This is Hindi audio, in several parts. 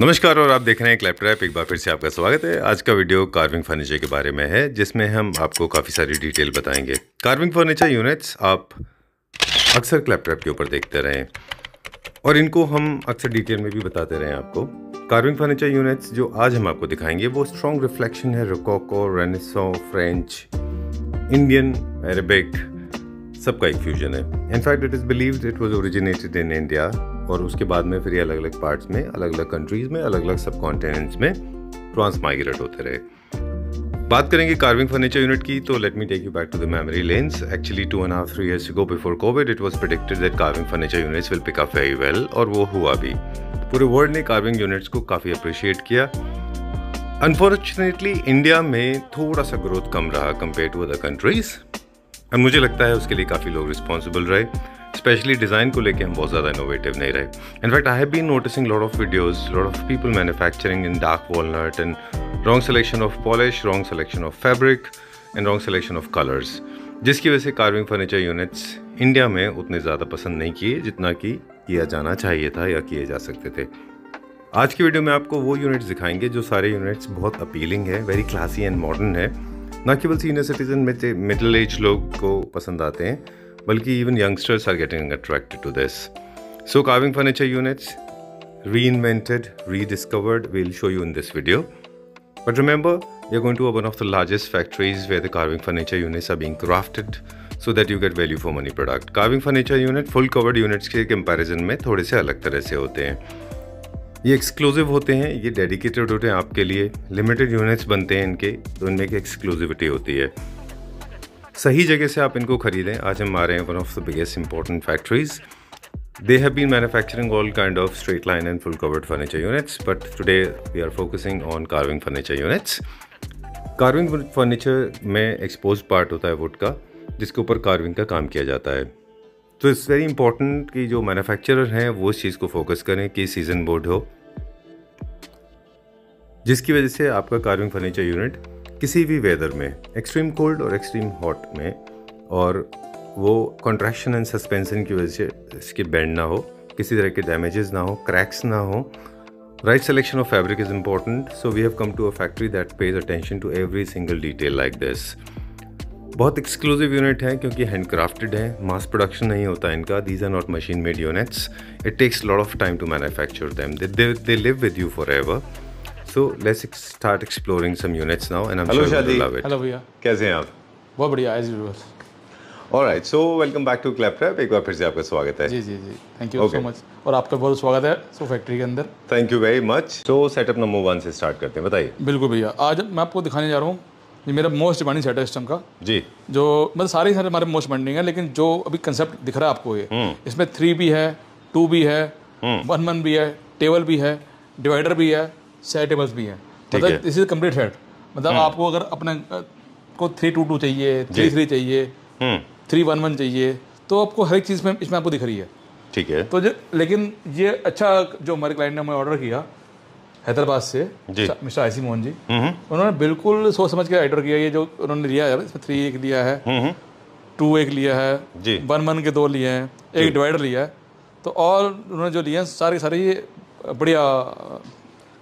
नमस्कार और आप देख रहे हैं क्लैप ट्रैप एक बार फिर से आपका स्वागत है आज का वीडियो कार्विंग फर्नीचर के बारे में है जिसमें हम आपको काफ़ी सारी डिटेल बताएंगे कार्विंग फर्नीचर यूनिट्स आप अक्सर क्लैप ट्रैप के ऊपर देखते रहें और इनको हम अक्सर डिटेल में भी बताते रहें आपको कार्विंग फर्नीचर यूनिट्स जो आज हम आपको दिखाएंगे वो स्ट्रॉन्ग रिफ्लेक्शन है rococo Renaissance French Indian Arabic सबका एक फ्यूजन है in fact it is believe it was originated in India और उसके बाद में फिर ये अलग अलग पार्ट्स में अलग अलग कंट्रीज़ में अलग अलग सब कॉन्टिनेंट्स में ट्रांसमाइग्रेट होते रहे बात करेंगे कार्विंग फर्नीचर यूनिट की तो let me take you back to the memory lane actually two and half three years ago before Covid it was predicted that carving furniture units will pick up very well और वो हुआ भी पूरे वर्ल्ड ने कार्विंग यूनिट्स को काफ़ी अप्रिशिएट किया अनफॉर्चुनेटली इंडिया में थोड़ा सा ग्रोथ कम रहा कंपेयर टू अदर कंट्रीज और मुझे लगता है उसके लिए काफ़ी लोग रिस्पॉन्सिबल रहे स्पेशली डिज़ाइन को लेके हम बहुत ज़्यादा इनोवेटिव नहीं रहे in fact I have been noticing lot of videos lot of people manufacturing in dark walnut and wrong selection of polish wrong selection of fabric and wrong selection of colours जिसकी वजह से कार्विंग फर्नीचर यूनिट्स इंडिया में उतने ज़्यादा पसंद नहीं किए जितना कि किया जाना चाहिए था या किए जा सकते थे आज की वीडियो में आपको वो यूनिट्स दिखाएंगे जो सारे यूनिट्स बहुत अपीलिंग है वेरी क्लासी एंड मॉडर्न है ना केवल सीनियर सिटीजन में मिडिल एज लोग को पसंद आते हैं बल्कि even youngsters are getting attracted to this so carving furniture units re invented rediscovered will show you in this video but remember you going to one of the largest factories where the carving furniture units are being crafted so that you get value for money product carving furniture unit full covered units के कंपेरिजन में थोड़े से अलग तरह से होते हैं ये एक्सक्लूसिव होते हैं ये डेडिकेटेड होते हैं आपके लिए लिमिटेड यूनिट्स बनते हैं इनके तो इनमें एक एक्सक्लूसिविटी होती है सही जगह से आप इनको ख़रीदें आज हम आ रहे हैं one of the biggest important factories they have been manufacturing all kind of straight line and full covered furniture units but today we are focusing on carving furniture units carving furniture में एक्सपोज पार्ट होता है वुड का जिसके ऊपर कार्विंग का काम किया जाता है तो इट्स वेरी इंपॉर्टेंट कि जो मैन्युफैक्चरर हैं वो इस चीज़ को फोकस करें कि सीजन बोर्ड हो जिसकी वजह से आपका कार्विंग फर्नीचर यूनिट किसी भी वेदर में एक्सट्रीम कोल्ड और एक्सट्रीम हॉट में और वो कॉन्ट्रैक्शन एंड सस्पेंसन की वजह से इसके बैंड ना हो किसी तरह के डैमेजेस ना हो क्रैक्स ना हो right selection of fabric is important so we have come to a factory that pays attention to every single detail like this बहुत एक्सक्लूसिव यूनिट है क्योंकि हैंडक्राफ्टेड है मास प्रोडक्शन नहीं होता इनका these are not machine made units it takes lot of time to manufacture them they live with you forever So let's start exploring some units now, and I'm Hello, sure Shadi. love it. Hello, भैया कैसे हैं आप बहुत बढ़िया as usual alright so welcome back to Clap Rap एक बार फिर से आपका स्वागत है जी जी जी thank you so Okay. Much और आपका बहुत स्वागत है सो फैक्ट्री के अंदर thank you very much so setup number one से स्टार्ट करते हैं बताइए बिल्कुल भैया आज मैं आपको दिखाने जा रहा हूँ ये मेरा मोस्ट डिमांडिंग सेटअप सिस्टम का जी जो मतलब सारे सारे हमारे मोस्ट डिमांडिंग है लेकिन जो अभी कंसेप्ट दिख रहा है आपको ये हम्म। इसमें थ्री भी है टू भी है वन हम्म। वन भी है टेबल भी है डिवाइडर भी है सेट टेबल्स भी हैं मतलब दिस इज कम्प्लीट सेट मतलब हम्म। आपको अगर अपने को थ्री टू टू चाहिए थ्री थ्री चाहिए थ्री वन वन चाहिए तो आपको हर एक चीज़ में इसमें आपको दिख रही है ठीक है तो लेकिन ये अच्छा जो हमारे क्लाइंट ने हमें ऑर्डर किया हैदराबाद से मिस्टर आईसी मोहन जी हम्म। उन्होंने बिल्कुल सोच समझ के ऑर्डर किया ये जो उन्होंने लिया है इसमें थ्री एक लिया है टू हम्म। एक लिया है वन वन के दो लिए हैं एक डिवाइडर लिया है तो और उन्होंने जो लिए हैं सारे सारे ये बढ़िया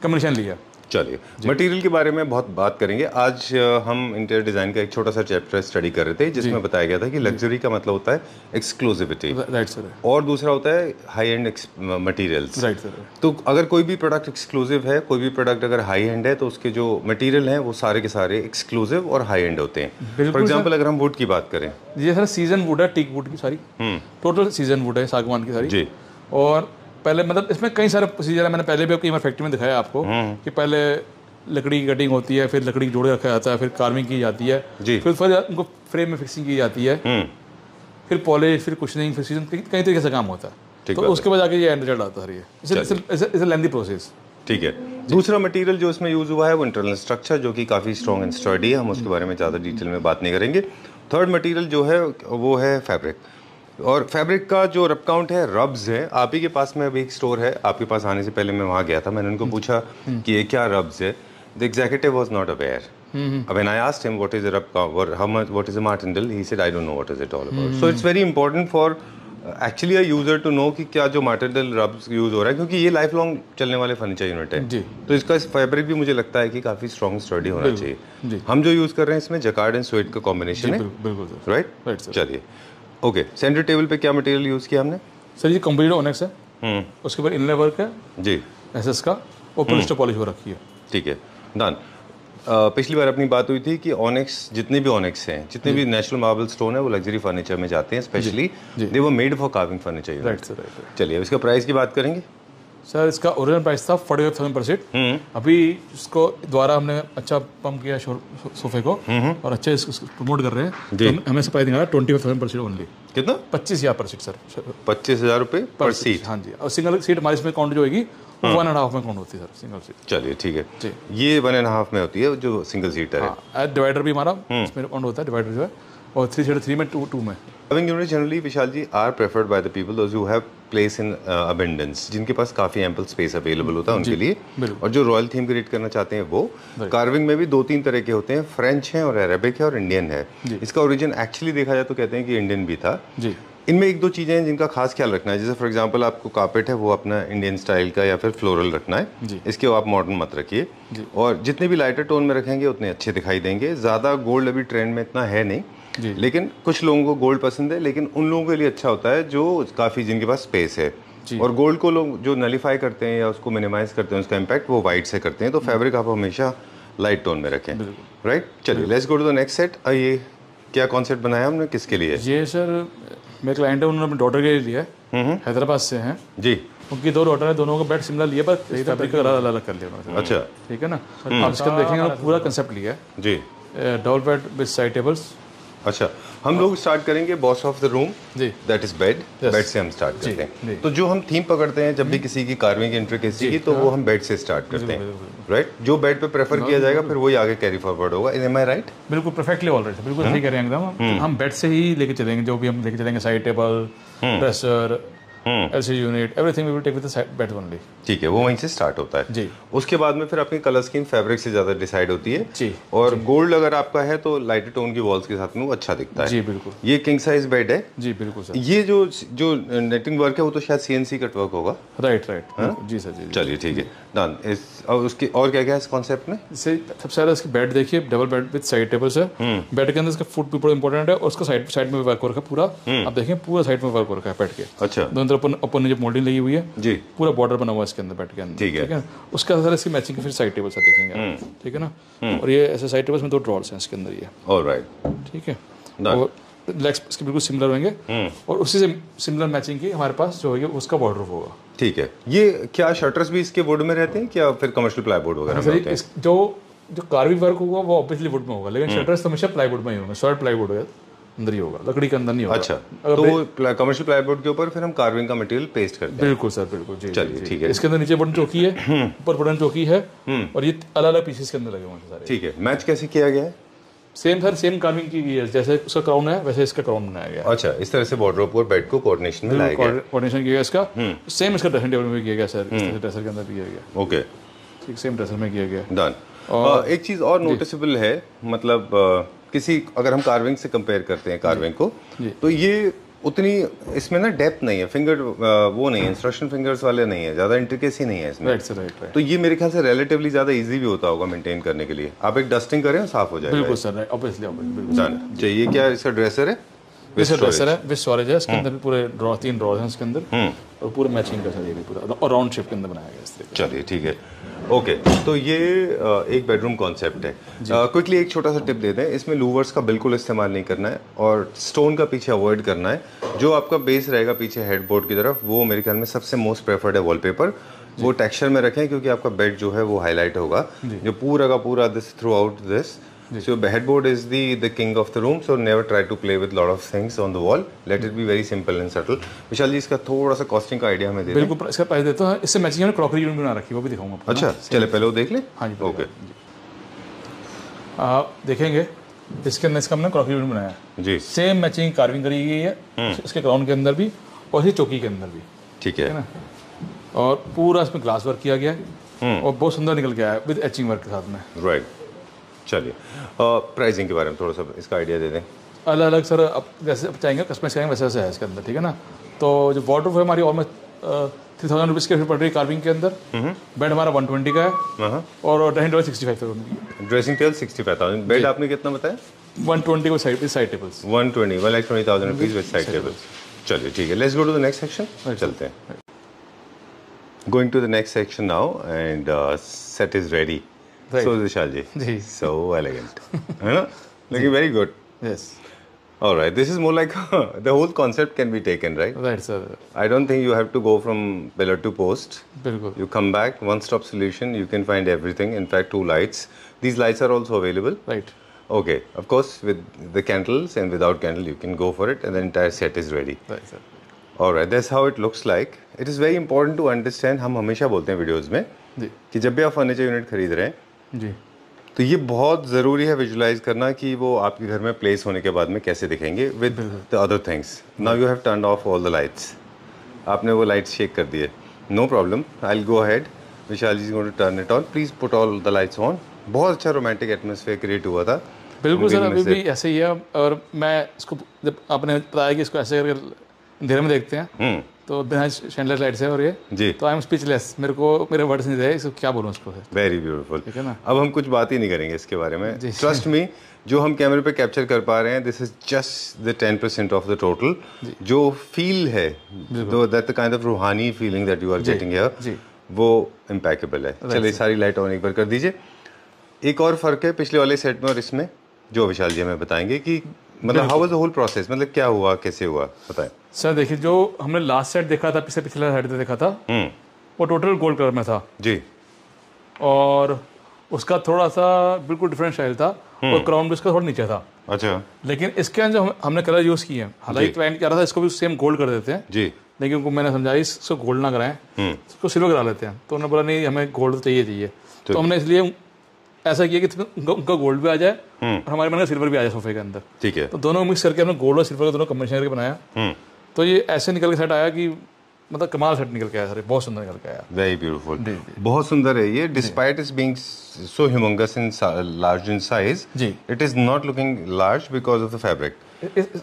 कमीशन लिया चलिए मटेरियल के बारे में बहुत बात करेंगे आज हम इंटीरियर डिज़ाइन का एक छोटा सा चैप्टर स्टडी कर रहे थे जिसमें बताया गया था कि लग्जरी का मतलब होता है एक्सक्लूसिविटी राइट सर और दूसरा होता है high end materials right sir तो अगर कोई भी प्रोडक्ट एक्सक्लूसिव है कोई भी प्रोडक्ट अगर हाई एंड है तो उसके जो मटीरियल हैं वो सारे के सारे एक्सक्लूसिव और हाई एंड होते हैं फॉर एग्जाम्पल अगर हम वुड की बात करें जी सर सीजन वुड है टीक वुड की सारी टोटल सीजन वुड है सागवान की सारी जी और पहले मतलब इसमें कई सारे प्रोसीजर है मैंने पहले भी कई बार फैक्ट्री में दिखाया आपको हम्म। कि पहले लकड़ी की कटिंग होती है फिर लकड़ी जोड़ रखा जाता है फिर कार्विंग की जाती है फिर फिर उनको फ्रेम में फिक्सिंग की जाती है हम्म। फिर पॉलिश फिर कुछ नहीं फिर सीजन कई तरीके से काम होता है तो उसके बाद जाके ये एंड रिजल्ट आता है ये लेंदी प्रोसेस ठीक है दूसरा मटेरियल जो इसमें यूज़ हुआ है वो इंटरनल स्ट्रक्चर जो कि काफ़ी स्ट्रॉन्ग एंड स्टर्डी है हम उसके हम्म। बारे में ज़्यादा डिटेल में बात नहीं करेंगे थर्ड मटेरियल जो है वो है फैब्रिक और फैब्रिक का जो रब काउंट है रब्स है आप ही के पास में अभी एक स्टोर है आपके पास आने से पहले मैं वहाँ गया था मैंने उनको हम्म। पूछा हम्म। कि ये क्या रब्स है the executive was not aware अब and I asked him what is rub what is a Martindale he said I don't know what is it all about so it's very important for actually I user to know कि क्या जो मार्टेडल रब्स यूज़ हो रहा है क्योंकि ये लाइफ लॉन्ग चलने वाले फर्नीचर यूनिट है तो इसका इस फैब्रिक भी मुझे लगता है कि काफ़ी स्ट्रॉन्ग स्टडी होना चाहिए हम जो यूज़ कर रहे हैं इसमें जकार्ड एंड स्वेट का कॉम्बिनेशन है राइट चलिए ओके सेंटर टेबल पे क्या मटेरियल यूज़ किया हमने सर ये कंप्लीट ओनेक्स है हम्म। उसके ऊपर इनले वर्क है जी एस का और पोलिस्टर पॉलिश हो रखी है ठीक है डन पिछली बार अपनी बात हुई थी कि ऑनेक्स जितने भी ऑनेक्स हैं जितने भी नेशनल मार्बल स्टोन है वो लग्जरी फर्नीचर में जाते हैं स्पेशली दे वो मेड फॉर कार्विंग फर्नीचर चलिए इसका प्राइस की बात करेंगे सर इसका ओरिजिनल प्राइस था forty five thousand per seat अभी इसको द्वारा हमने अच्छा पंप किया सोफे को हम्म। और अच्छे प्रमोट कर रहे हैं तो हमें सप्लाई दिखा twenty five thousand per seat only कितना पच्चीस हज़ार पर सीट सर पच्चीस हज़ार रुपये पर सीट हाँ जी और सिंगल सीट हमारी इसमें काउंट जो होगी वन एंड हाफ में काउंट होती है सर सिंगल सीट चलिए ठीक है जी ये वन एंड हाफ में होती है जो सिंगल सीट है डिवाइडर हाँ, भी हमारा हम्म। इसमें काउंट होता है डिवाइडर जो है और थ्री सीट थ्री में टू टू में loving unit generally Vishal ji are preferred by the people those you have place in abundance जिनके पास काफ़ी एम्पल स्पेस अवेलेबल होता है उनके लिए और जो रॉयल थीम क्रिएट करना चाहते हैं वो कार्विंग में भी दो तीन तरह के होते हैं फ्रेंच हैं और अरेबिक है और इंडियन है इसका ओरिजिन एक्चुअली देखा जाए तो कहते हैं कि इंडियन भी था इनमें एक दो चीज़ें हैं जिनका खास ख्याल रखना है जैसे फॉर एग्जांपल आपको कापेट है वो अपना इंडियन स्टाइल का या फिर फ्लोरल रखना है इसके आप मॉडर्न मत रखिए और जितने भी लाइटर टोन में रखेंगे उतने अच्छे दिखाई देंगे ज़्यादा गोल्ड अभी ट्रेंड में इतना है नहीं लेकिन कुछ लोगों को गोल्ड पसंद है लेकिन उन लोगों के लिए अच्छा होता है जो काफ़ी जिनके पास स्पेस है और गोल्ड को लोग जो नलीफाई करते हैं या उसको मिनिमाइज करते हैं उसका इम्पैक्ट वो वाइट से करते हैं तो फैब्रिक आप हमेशा लाइट टोन में रखें राइट चलिए let's go to the next set ये क्या कॉन्सेप्ट बनाया हमने किसके लिए ये सर मेरे क्लाइंट है उन्होंने अपने डॉटर के लिए लिया हम्म, हम्म। हैदराबाद से हैं जी उनकी दो डॉटर है दोनों का बेड सिमिलर लिया पर फैब्रिक का अलग अलग कर लिया अच्छा ठीक है ना आप हम्म। इसके देखेंगे पूरा कंसेप्ट लिया है जी double bed with side tables अच्छा हम लोग स्टार्ट करेंगे boss of the room that is bed bed से हम स्टार्ट करते हैं तो जो हम थीम पकड़ते हैं जब भी हम्म. किसी की कार्विंग इंट्रिकेसी की तो वो हाँ. हम बेड से स्टार्ट करते हैं राइट जो बेड पे प्रेफर हाँ, किया जाएगा फिर वही आगे कैरी फॉरवर्ड होगा एम आई राइट बिल्कुल परफेक्टली ऑल बिल्कुल हम्म. सही हैं एकदम हम्म. हम बेड से ही लेके चलेंगे जो भी हम लेके चलेंगे side table dresser L unit everything we will take with bed only ठीक है वो वहीं से स्टार्ट होता है जी उसके बाद में फिर अपनी कलर स्कीम फैब्रिक से ज़्यादा डिसाइड होती है जी और गोल्ड अगर आपका है तो लाइट टोन की वॉल्स के साथ में वो अच्छा दिखता है जी बिल्कुल ये किंग साइज बेड है जी बिल्कुल सर ये जो जो नेटिंग वर्क है वो तो शायद C N C cut work होगा राइट हाँ? राइट जी सर जी चलिए ठीक है डन इस और उसके और क्या क्या है इस कॉन्सेप्ट में सबसे ज़्यादा इसकी बेड देखिए double bed with side table है बेड के अंदर इसका फुट भी बड़ा इंपॉर्टेंट है और उसका साइड साइड में वर्क वर्क है पूरा हम्म। आप देखें पूरा साइड में वर्क वर्क है बैठ के अच्छा अंदर अपन अपन ने जब मोल्डिंग लगी हुई है जी पूरा बॉर्डर बना हुआ है इसके अंदर बैठ के अंदर ठीक है उसका सर इसकी मैचिंग फिर साइड टेबल सा देखेंगे हम्म। ठीक है ना हम्म। और ये ऐसे साइड टेबल्स में दो ड्रॉल्स हैं इसके अंदर ये ऑलराइट ठीक है और लेग्स इसके बिल्कुल सिमिलर होंगे हम्म। और उसी से सिमिलर मैचिंग की हमारे पास जो है उसका बॉर्डर होगा ठीक है ये क्या शटर्स भी इसके वुड में रहते हैं क्या फिर कमर्शियल प्लाई बोर्ड वगैरह हाँ, जो जो कार्विंग वर्क होगा वो ऑब्वियसली वुड में होगा लेकिन शटर्स तो हमेशा प्लाईवुड में ही होंगे शॉर्ट प्लाईवुड होगा अंदर ही होगा लकड़ी के अंदर नहीं होगा अच्छा तो कमर्शियल प्लाईवुड के ऊपर फिर हम कार्विंग का मटेरियल पेस्ट करते हैं बिल्कुल सर बिल्कुल जी चलिए ठीक है इसके अंदर नीचे बटन चौकी है हम्म। ऊपर बटन चौकी है हम्म। और ये अलग अलग पीसेस के अंदर लगे हुए हैं सारे ठीक है मैच कैसे किया गया है सेम सर सेम कार्विंग की गई है जैसे उसका क्राउन है वैसे इसका क्राउन बनाया गया अच्छा इस तरह से बॉर्डर और बेड को कोऑर्डिनेशन में लाया गया कोऑर्डिनेशन किया गया इसका सेम हम्म। इसका ड्रेसिंग टेबल में भी किया गया सर इस ड्रेसर के अंदर किया गया ओके ठीक सेम ड्रेसर में किया गया डन एक चीज़ और नोटिसेबल है मतलब किसी अगर हम कार्विंग से कंपेयर करते हैं कार्विंग को तो ये उतनी इसमें ना डेप्थ नहीं है फिंगर वो नहीं है इंस्ट्रक्शन फिंगर्स वाले नहीं है ज़्यादा इंट्रिकेसी नहीं है इसमें राइट सर राइट तो ये मेरे ख्याल से रिलेटिवली ज़्यादा इजी भी होता होगा मेंटेन करने के लिए आप एक डस्टिंग करें साफ हो जाएगा बिल्कुल सर ऑब्वियसली डन चाहिए क्या इसका ड्रेसर है ड्रेसर है विद स्टोरेज है इसके हम्म। अंदर पूरे ड्रॉ तीन ड्रॉज हैं इसके अंदर हम्म। और पूरे मैचिंग का सर ये भी पूरा और राउंड शेप के अंदर बनाया गया इस चलिए ठीक है ओके okay, तो ये एक बेडरूम कॉन्सेप्ट है क्विकली एक छोटा सा टिप दे दें इसमें लूवर्स का बिल्कुल इस्तेमाल नहीं करना है और स्टोन का पीछे अवॉइड करना है जो आपका बेस रहेगा पीछे हेडबोर्ड की तरफ वो मेरे ख्याल में सबसे मोस्ट प्रेफर्ड है वॉलपेपर वो टेक्सचर में रखें क्योंकि आपका बेड जो है वो हाईलाइट होगा जो पूरा का पूरा this throughout this So headboard is the, the king of the room, so never try to play with lot of things on the wall. Let it be very simple and subtle. Vishal ji इसका थोड़ा सा कॉस्टिंग का आइडिया हमें दे बिल्कुल इसका प्राइस देता हूँ इससे मैचिंग हमने क्रॉकरी यूनिट बना रखी वो भी दिखाऊंगा अच्छा चले पहले वो देख ले हाँ जी ओके देखेंगे इसके अंदर इसका हमने क्रॉकरी यूनिट बनाया जी सेम मैचिंग कार्विंग करी गई है इसके हम्म। क्राउन के अंदर भी और इसी चौकी के अंदर भी ठीक है ना और पूरा इसमें ग्लास वर्क किया गया है हम्म। और बहुत सुंदर निकल गया है विद एचिंग वर्क के साथ में राइट चलिए प्राइसिंग के बारे में थोड़ा सा इसका आइडिया दे दें अलग अलग सर अब जैसे अब चाहेंगे कस्टमाइज करेंगे वैसे वैसे है इसके अंदर ठीक है ना तो जो वाटर है हमारी ऑलमोस्ट थ्री थाउजेंड रुपीज़ की पड़ रही है कार्विंग के अंदर बेड हम्म। हमारा वन ट्वेंटी का है हाँ। और dressing table sixty five thousand dressing table sixty five thousand bed आपने कितना बताया वन ट्वेंटी को side side tables one twenty one lakh twenty thousand rupees with side tables चलिए ठीक है let's go to the next section चलते हैं going to the next section now and set is ready so Vishal ji जी so elegant है ना लेकिन very good yes all right this is more like the whole concept can be taken right right sir i don't think you have to go from pillar to post बिल्कुल you come back one stop solution you can find everything in fact two lights these lights are also available right Okay, of course, with the candles and without candle, you can go for it, and the entire set is ready. Right, sir. All right, that's how it looks like. It is very important to understand. हम हमेशा बोलते हैं वीडियोस में कि जब भी आप फर्नीचर यूनिट खरीद रहे हैं जी तो ये बहुत ज़रूरी है विजुलाइज करना कि वो आपके घर में प्लेस होने के बाद में कैसे दिखेंगे with the other things now you have turn off all the lights आपने वो लाइट्स चेक कर दिए no problem I will go ahead Vishal ji to turn it on please put all the lights on बहुत अच्छा रोमांटिक एटमोसफेयर क्रिएट हुआ था बिल्कुल सर अभी भी ऐसे ही है और मैं इसको जब आपने बताया कि इसको ऐसे करके अंधेरे में देखते हैं हम्म। तो बिना शैंडलर लाइट से और ये जी तो आई एम स्पीचलेस मेरे को मेरे वर्ड्स नहीं रहे क्या बोलूँ उसको वेरी ब्यूटीफुल ठीक है ना अब हम कुछ बात ही नहीं करेंगे इसके बारे में ट्रस्ट मी जो हम कैमरे पे कैप्चर कर पा रहे हैं this is just the ten percent of the total जो फील है दैट काइंड ऑफ रूहानी feeling that you are getting here वो इम्पैकेबल है चलिए सारी लाइट ऑन एक बार कर दीजिए एक और फ़र्क है पिछले वाले सेट में और इसमें जो विशाल जी हमें बताएंगे कि मतलब how was the whole process मतलब क्या हुआ कैसे हुआ बताएं सर देखिए जो हमने लास्ट सेट देखा था पिछले पिछला सेट देखा था हम्म। वो टोटल गोल्ड कलर में था जी और उसका थोड़ा सा बिल्कुल डिफरेंट स्टाइल था और क्राउन हम्म। भी उसका थोड़ा नीचे था अच्छा लेकिन इसके अंदर हम, हमने कलर यूज़ किए हालांकि क्लाइंट कह रहा था इसको भी सेम गोल्ड कर देते हैं जी लेकिन उनको मैंने समझाया इसको गोल्ड ना कराएं हम्म। इसको सिल्वर करा लेते हैं तो उन्होंने बोला नहीं हमें गोल्ड तो चाहिए चाहिए तो, तो हमने इसलिए ऐसा किया कि उनका गोल्ड भी आ जाए हम्म। और हमारे मन का सिल्वर भी आ जाए सोफे के अंदर ठीक है तो दोनों मिक्स करके हमने गोल्ड और सिल्वर का दोनों कम्बिनेशन करके बनाया हम्म। तो ये ऐसे निकल के सेट आया कि मतलब कमाल सेट निकल के आया सर बहुत सुंदर निकल के आया वेरी ब्यूटीफुल बहुत सुंदर है ये despite is being so humongous in large in size जी it is not looking large because of the fabric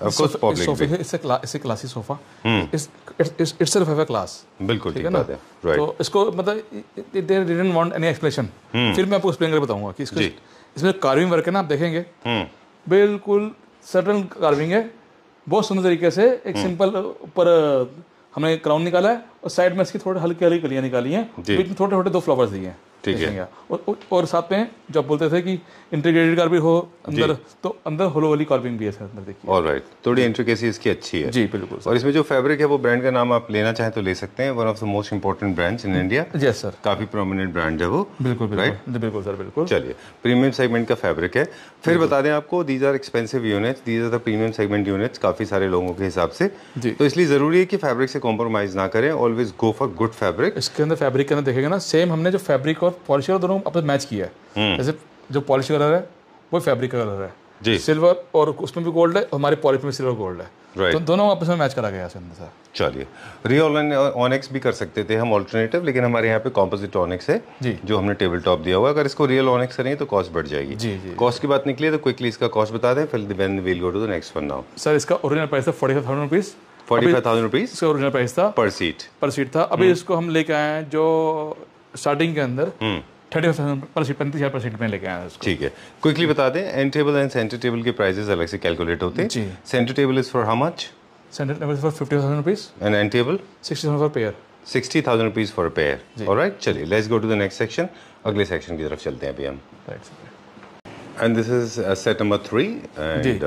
of course public sofa, it's a it's a classy sofa hmm. it's it's itself have a class बिल्कुल ठीक है ना right. तो इसको मतलब they didn't want any explanation hmm. फिर मैं आपको करके बताऊंगा कि इसको इसमें कार्विंग है ना आप देखेंगे hmm. बिल्कुल सर्टन कार्विंग है बहुत सुंदर तरीके से एक सिंपल पर हमने क्राउन निकाला है और साइड में इसकी थोड़ी हल्की हल्की कलियां निकाली हैं बीच में छोटे छोटे दो फ्लावर्स दिए हैं ठीक है और, और साथ में जब बोलते थे कि इंटीग्रेटेड कार्बिंग हो अंदर तो अंदर होलो वाली कार्बिंग भी है अंदर देखिए ऑल राइट थोड़ी इंट्रिकेसी इसकी अच्छी है जी बिल्कुल और इसमें जो फैब्रिक है वो ब्रांड का नाम आप लेना चाहें तो ले सकते हैं one of the most important brands in India yes sir काफ़ी प्रोमिनेंट ब्रांड है वो बिल्कुल राइट बिल्कुल सर बिल्कुल चलिए प्रीमियम सेगमेंट का फैब्रिक है फिर बता दें आपको these are expensive units these are the premium segment units काफ़ी सारे लोगों के हिसाब से तो इसलिए ज़रूरी है कि फैब्रिक से कॉम्प्रोमाइज़ ना करें always go for good fabric इसके अंदर फैब्रिक के अंदर देखेगा ना सेम हमने जो फैब्रिक और और पॉलिश कलर दोनों अपने मैच किया है हम्म। जैसे जो पॉलिश कलर है वो फैब्रिक कलर है जी सिल्वर और उसमें भी गोल्ड है हमारे पॉलिश में सिल्वर गोल्ड है Right. तो दोनों आपस में मैच करा गया सर चलिए रियल ऑनिक्स भी कर सकते थे हम ऑल्टरनेटिव लेकिन हमारे यहाँ पे कॉम्पोजिट ऑनिक्स है जी जो हमने टेबल टॉप दिया हुआ है अगर इसको रियल ऑनिक्स करेंगे तो कॉस्ट बढ़ जाएगी जी जी कॉस्ट की बात निकली तो क्विकली इसका कॉस्ट बता दें फिर दिन we'll go to the next one now sir इसका ओरिजिनल प्राइस था forty five thousand rupees forty five thousand rupees इसका ओरिजिनल प्राइस था पर सीट पर सीट था अभी हम्म। इसको हम लेके आए हैं जो स्टार्टिंग के अंदर थर्टी हम्म। परसेंट पैंतीस हज़ार परसेंट में लेके आया उसको ठीक है क्विकली बता दें end table and centre table के प्राइजेस अलग से कैलकुलेट होते हैं जी centre table is for how much centre table for fifty thousand rupees and end table sixty thousand for pair sixty thousand rupees for pair और राइट चलिए let's go to the next section अगले सेक्शन की तरफ चलते हैं अभी हम and this is set number three and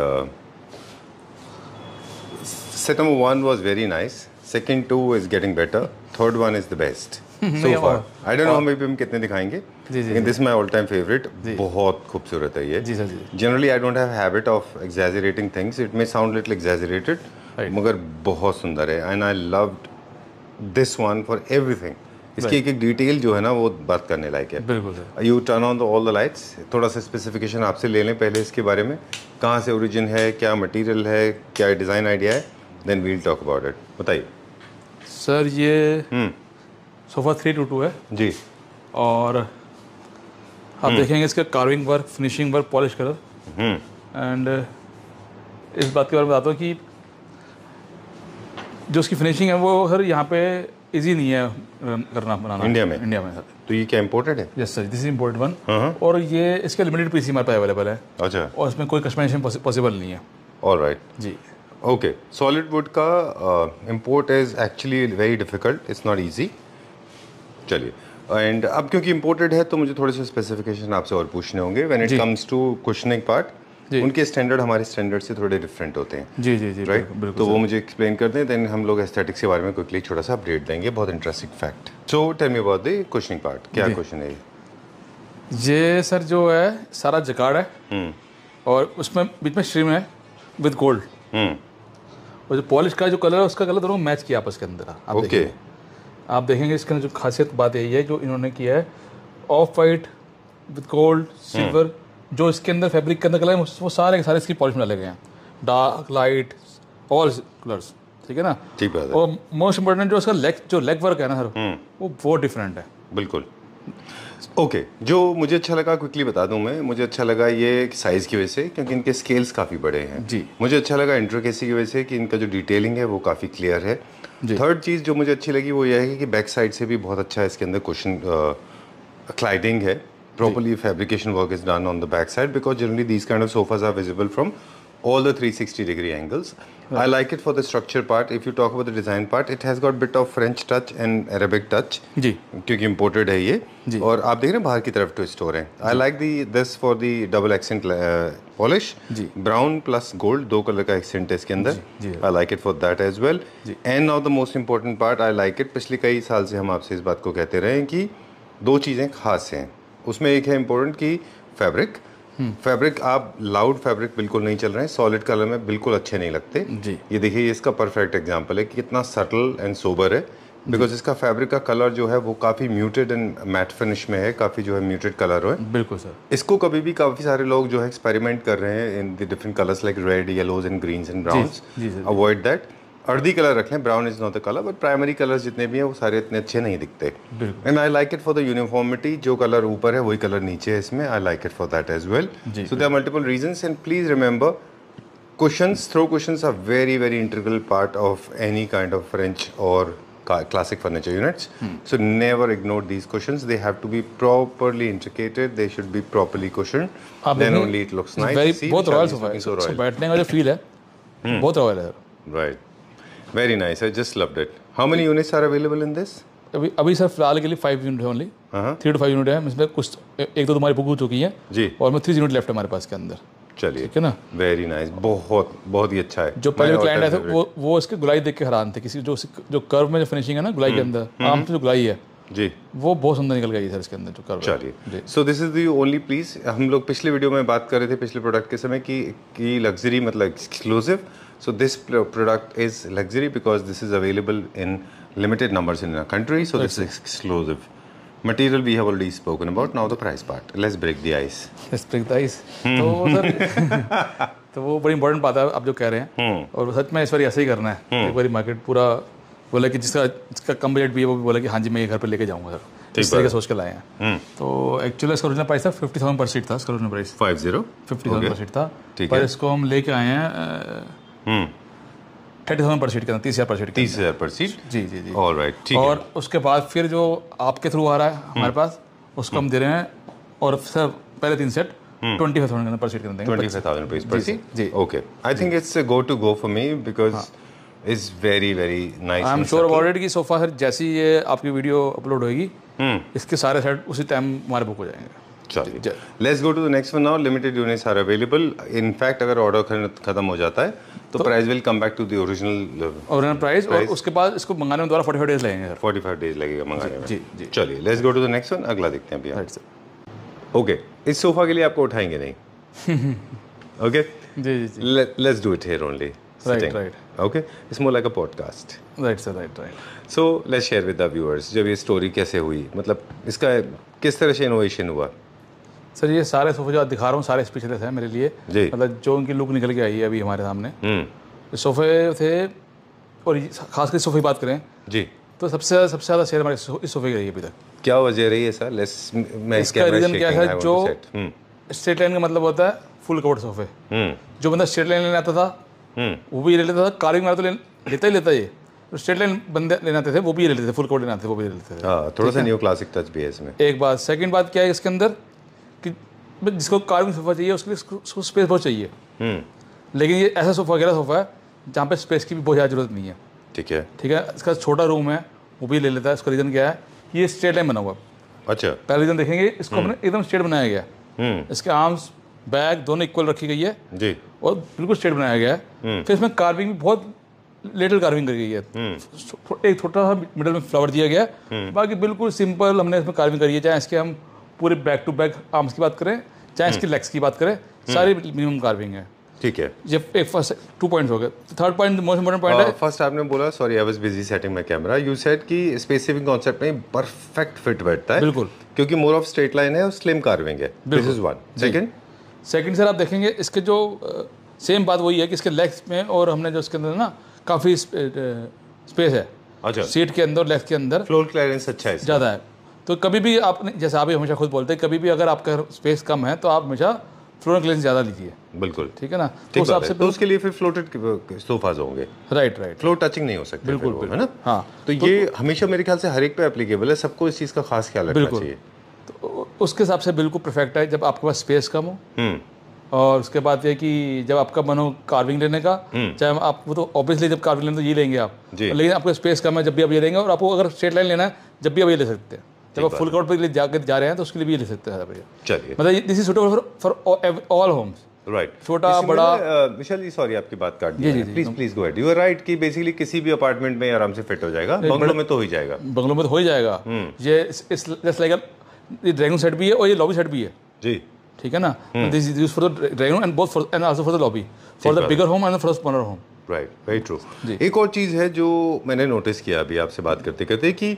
set number one was very nice second two is getting better third one is the best so far. I don't know हम हम कितने दिखाएंगे this my all time favourite बहुत खूबसूरत है ये जी जी generally I don't habit of exaggerating things it may sound little exaggerated मगर बहुत सुंदर है and I love this one for everything इसकी एक एक डिटेल जो है ना वो बात करने लायक है बिल्कुल you turn on the all the lights थोड़ा सा स्पेसिफिकेशन आपसे ले लें पहले इसके बारे में कहाँ से ओरिजिन है क्या मटेरियल है क्या डिज़ाइन आइडिया है then we'll talk about it बताइए सर ये हम्म। सोफ़ा थ्री टू टू है जी और आप हम्म। देखेंगे इसका carving work finishing work polish colour and इस बात के बारे में बताता हूँ कि जो उसकी फिनिशिंग है वो हर यहाँ पे इजी नहीं है करना बनाना इंडिया में इंडिया में सर तो ये क्या इम्पोर्टेड है yes sir this is imported one और ये इसका लिमिटेड पीस हमारे पास अवेलेबल है अच्छा और इसमें कोई कस्टमाइजेशन पॉसिबल नहीं है ऑल राइट right. जी ओके सॉलिड वुड का import is actually very difficult it's not easy चलिए एंड अब क्योंकि इम्पोर्टेड है तो मुझे थोड़े से स्पेसिफिकेशन आपसे और पूछने होंगे when it comes to cushioning part उनके स्टैंडर्ड हमारे स्टैंडर्ड से थोड़े डिफरेंट होते हैं जी जी जी राइट right? तो वो मुझे एक्सप्लेन कर दें देन हम लोग एस्थेटिक्स के बारे में क्विकली छोटा सा अपडेट देंगे बहुत interesting fact so tell me about the cushioning part क्या क्वेश्चन है ये सर जो है सारा जकार्ड है हम्म। और उसमें बीच में श्रीम है विद गोल्ड हम्म। और जो पॉलिश का जो कलर है उसका कलर दोनों मैच किया आपस के अंदर ओके okay. आप देखेंगे इसके अंदर जो खासियत बात यही है जो इन्होंने किया है off white with gold silver जो इसके अंदर फैब्रिक के अंदर कलर है वो सारे के सारे इसकी पॉलिश में डाले गए हैं डार्क लाइट ऑल कलर्स ठीक है ना ठीक है और मोस्ट इम्पोर्टेंट जो इसका लेग जो लेग वर्क है ना सर हम्म। वो वो डिफरेंट है बिल्कुल ओके okay, जो मुझे अच्छा लगा क्विकली बता दूं मैं मुझे अच्छा लगा ये साइज़ की वजह से क्योंकि इनके स्केल्स काफ़ी बड़े हैं जी मुझे अच्छा लगा इंट्रोकेसी की वजह से कि इनका जो डिटेलिंग है वो काफ़ी क्लियर है थर्ड चीज़ जो मुझे अच्छी लगी वो यह है कि बैक साइड से भी बहुत अच्छा इसके अंदर क्वेश्चन क्लाइडिंग है properly fabrication work is done on the back side because generally these kind of sofas are visible from all the 360 degree angles. Okay. I like it for the structure part. If you talk about the design part, it has got bit of French touch and Arabic touch. जी क्योंकि imported है ये जी. और आप देख रहे हैं बाहर की तरफ twist हो रहे हैं I like the this for the double accent polish brown plus gold दो कलर का एक्सेंट है इसके अंदर I like it for that as well and of the most important part I like it पिछले कई साल से हम आपसे इस बात को कहते रहे हैं कि दो चीज़ें खास हैं उसमें एक है इम्पोर्टेंट कि फैब्रिक फैब्रिक आप लाउड फैब्रिक बिल्कुल नहीं चल रहे हैं सॉलिड कलर में बिल्कुल अच्छे नहीं लगते जी ये देखिए इसका परफेक्ट एग्जाम्पल है कि कितना सटल एंड सोबर है बिकॉज इसका फैब्रिक का कलर जो है वो काफ़ी म्यूटेड एंड मैट फिनिश में है काफ़ी जो है म्यूटेड कलर है बिल्कुल सर इसको कभी भी काफ़ी सारे लोग जो है एक्सपेरिमेंट कर रहे हैं in the different colours like red yellows and green and brown avoid that earthy colour रख लें brown is not the colour but primary colour जितने भी हैं वो सारे इतने अच्छे नहीं दिखते and I like it for the uniformity जो कलर ऊपर है वही कलर नीचे है इसमें I like it for that as well so they are multiple reasons and please remember cushions throw cushions are very very integral part of any kind of French और classic furniture units so never ignore ignore these they have to be be properly they should be be cushioned then only it looks nice looks बहुत रॉयल सोफा है. बैठने का जो फील है, hmm. बहुत रॉयल है. Right very nice I just love it how many units are available in this अभी अभी सर फिलहाल के लिए फाइव यूनिट है only three two five unit है इसमें कुछ एक दो तुम्हारी बुक हो चुकी है जी और मैं थ्री यूनिट लेफ्ट हमारे पास के अंदर चलिए ठीक है ना वेरी नाइस nice. बहुत बहुत ही अच्छा है जो पहले क्लाइंट आए थे वो वो इसके गुलाई देख के हैरान थे किसी जो जो कर्व में जो फिनिशिंग है ना गुलाई के हम्म, अंदर हम्म, आम तो जो गुलाई है हम्म. जी वो बहुत सुंदर निकल गई सर इसके अंदर जो कर्व चलिए so this is the only please हम लोग पिछले वीडियो में बात कर रहे थे पिछले प्रोडक्ट के समय की कि लग्जरी मतलब exclusive So this product is luxury because this is available in limited numbers in our country. So That's this is exclusive. Material we have already spoken about. Now the price part. Let's break the ice. Let's break the ice. so sir तो वो बड़ी इंपॉर्टेंट बात है आप जो कह रहे हैं और सच में इस बार ऐसे ही करना है एक बार मार्केट पूरा बोला कि जिसका जिसका कम बजट भी है वो भी बोला कि हाँ जी मैं ये घर पर लेके जाऊँगा सर इस तरीके सोच के लाए हैं तो एक्चुअली इसका ओरिजिनल प्राइस था फिफ्टी थाउंड पर सीट था इसका original price five zero fifty thousand per seat था पर इसको हम लेके आए हैं हम्म। थर्टी थाउजेंड पर सीट तीस हज़ार पर सीट तीस हज़ार पर सीट जी जी जी और राइट ठीक और उसके बाद फिर जो आपके थ्रू आ रहा है हम्म। हमारे पास उसको हम हम्म। दे रहे हैं और सर पहले तीन set twenty five thousand per seat twenty five thousand rupees per seat जी okay I think it's go to go for me because is very very nice I am sure about it sofa sir जैसी ये आपकी वीडियो अपलोड होगी इसके सारे सेट उसी टाइम हमारे बुक हो जाएंगे चलिए let's go to the next one now limited units are available in fact अगर ऑर्डर खत्म हो जाता है तो, price will come back to the original original price और उसके बाद इसको मंगाने में दोबारा 45 डेज लगेंगे सर 45 डेज लगेगा मंगाने में जी जी चलिए let's go to the next one अगला देखते हैं अभी राइट सर ओके इस सोफा के लिए आपको उठाएंगे नहीं ओके जी जी जी let's do it here only right right okay it's more like a podcast right sir right right so let's share with the viewers जब ये स्टोरी कैसे हुई मतलब इसका किस तरह से इनोवेशन हुआ सर ये सारे सोफे जो आप दिखा रहा हूँ सारे स्पेशलेस हैं मेरे लिए मतलब जो उनकी लुक निकल के आई है अभी हमारे सामने हम्म। सोफे थे और खास कर सोफे की बात करें जी तो सबसे सबसे ज़्यादा शेयर हमारे इस सोफे की रही है अभी तक क्या वजह रही है सर लेस मैं इसका रीज़न क्या है जो स्ट्रेट हम्म। लाइन का मतलब होता है फुल कवर्ड सोफे हम्म। जो बंदा स्ट्रेट लाइन लेने आता था वो भी ले लेता था कार्विंग वाला तो लेता ही लेता ये स्ट्रेट तो लाइन बंदे लेने आते थे वो भी ले लेते थे फुल लेने आते थे वो भी ले लेते थे हाँ, थोड़ा सा न्यू क्लासिक टच भी है इसमें एक बात सेकंड बात क्या है इसके अंदर जिसको कार्विंग सोफ़ा चाहिए उसके लिए उसको स्पेस बहुत चाहिए हम्म। लेकिन ये ऐसा सोफ़ा गहरा सोफ़ा है जहाँ पे स्पेस की भी बहुत ज़्यादा ज़रूरत नहीं है ठीक है ठीक है इसका छोटा रूम है वो भी ले लेता है इसका रीज़न क्या है ये स्ट्रेट लाइन बना हुआ अच्छा पहले रीज़न देखेंगे इसको हम्म। हमने एकदम स्ट्रेट बनाया गया है हम्म। इसके आर्म्स बैग दोनों इक्वल रखी गई है जी और बिल्कुल स्ट्रेट बनाया गया है फिर इसमें कार्विंग भी बहुत लिटिल कार्विंग करी गई है एक छोटा सा मिडल में फ्लावर दिया गया बाकी बिल्कुल सिंपल हमने इसमें कार्विंग करी है चाहे इसके हम पूरे बैक टू बैक आर्म्स की बात करें चाहे इसकी लेग्स हम्म। की बात करें हम्म। सारी मिनिमम कार्विंग है ठीक है ये एक फर्स्ट टू पॉइंट हो गए third point most important point है फर्स्ट आपने बोला sorry I was busy setting my camera you said कि स्पेसिफिक कांसेप्ट में परफेक्ट फिट बैठता है बिल्कुल क्योंकि मोर ऑफ स्ट्रेट लाइन है और स्लिम कार्विंग है this is one second second sir आप देखेंगे इसके जो सेम uh, बात वही है कि इसके लेग्स में और हमने जो इसके अंदर ना काफ़ी स्पेस uh, है अच्छा सीट के अंदर लेग्स के अंदर फ्लोर क्लियरेंस अच्छा है ज़्यादा है तो कभी भी आप जैसे आप हमेशा खुद बोलते हैं कभी भी अगर आपका स्पेस कम है तो आप हमेशा फ्लोर क्लीन ज़्यादा लीजिए बिल्कुल ठीक है ना तो उस तो, तो उसके लिए फिर फ्लोटेड सोफाज होंगे राइट राइट फ्लोर टचिंग नहीं हो सकते बिल्कुल है ना हाँ तो, तो ये तो- हमेशा मेरे ख्याल से हर एक पे एप्लीकेबल है सबको इस चीज़ का खास ख्याल रखना चाहिए तो उसके हिसाब से बिल्कुल परफेक्ट है जब आपके पास स्पेस कम हो हम्म। और उसके बाद ये कि जब आपका मन हो कार्विंग लेने का हम्म। चाहे आप वो तो ऑब्वियसली जब कार्विंग लेने तो ये लेंगे आप लेकिन आपको स्पेस कम है जब भी आप ये लेंगे और आपको अगर स्ट्रेट लाइन लेना है जब भी आप ये ले सकते हैं जब आप फुल क्राउड पर लिए जाकर जा रहे हैं तो उसके लिए भी ले सकते हैं भैया चलिए मतलब this is suitable for all homes right छोटा बड़ा विशाल जी सॉरी आपकी बात काट दी please please go you are right कि बेसिकली किसी भी अपार्टमेंट में आराम से फिट हो जाएगा बंगलों में तो हो ही जाएगा बंगलों में तो हो ही जाएगा हम्म। ये इस लाइक ये ड्रैगन सेट भी है और ये लॉबी सेट भी है जी ठीक है ना this is use for the drawing and both for and also for the lobby for the bigger home and for the smaller home right very true एक और चीज़ है जो मैंने नोटिस किया अभी आपसे बात करते करते कि